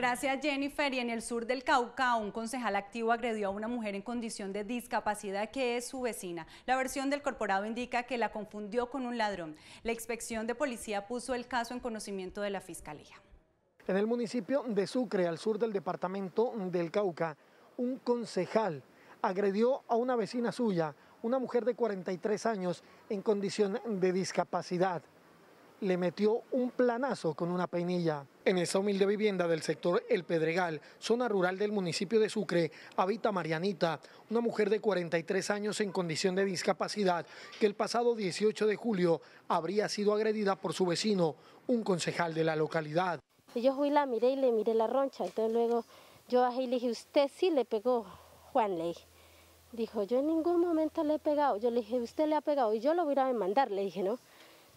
Gracias, Jennifer. Y en el sur del Cauca, un concejal activo agredió a una mujer en condición de discapacidad que es su vecina. La versión del corporado indica que la confundió con un ladrón. La inspección de policía puso el caso en conocimiento de la fiscalía. En el municipio de Sucre, al sur del departamento del Cauca, un concejal agredió a una vecina suya, una mujer de 43 años en condición de discapacidad le metió un planazo con una peinilla. En esa humilde vivienda del sector El Pedregal, zona rural del municipio de Sucre, habita Marianita, una mujer de 43 años en condición de discapacidad, que el pasado 18 de julio habría sido agredida por su vecino, un concejal de la localidad. Yo fui la miré y le miré la roncha, entonces luego yo bajé y le dije, usted sí le pegó, Juan Ley. Dijo, yo en ningún momento le he pegado. Yo le dije, usted le ha pegado y yo lo hubiera a le dije, ¿no?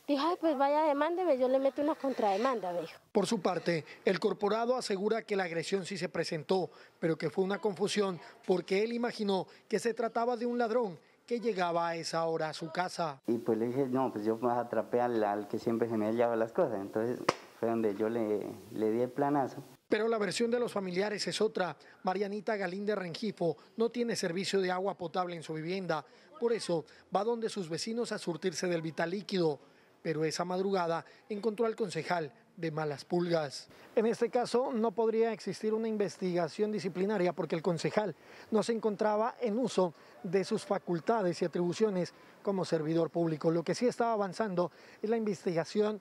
Dijo, ay, pues vaya, demándeme, yo le meto una contrademanda, dijo. Por su parte, el corporado asegura que la agresión sí se presentó, pero que fue una confusión porque él imaginó que se trataba de un ladrón que llegaba a esa hora a su casa. Y pues le dije, no, pues yo más atrapé al, al que siempre se me llevado las cosas, entonces fue donde yo le, le di el planazo. Pero la versión de los familiares es otra. Marianita Galín de Rengifo no tiene servicio de agua potable en su vivienda. Por eso va donde sus vecinos a surtirse del vital líquido pero esa madrugada encontró al concejal de malas pulgas. En este caso no podría existir una investigación disciplinaria porque el concejal no se encontraba en uso de sus facultades y atribuciones como servidor público. Lo que sí estaba avanzando es la investigación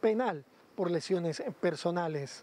penal por lesiones personales.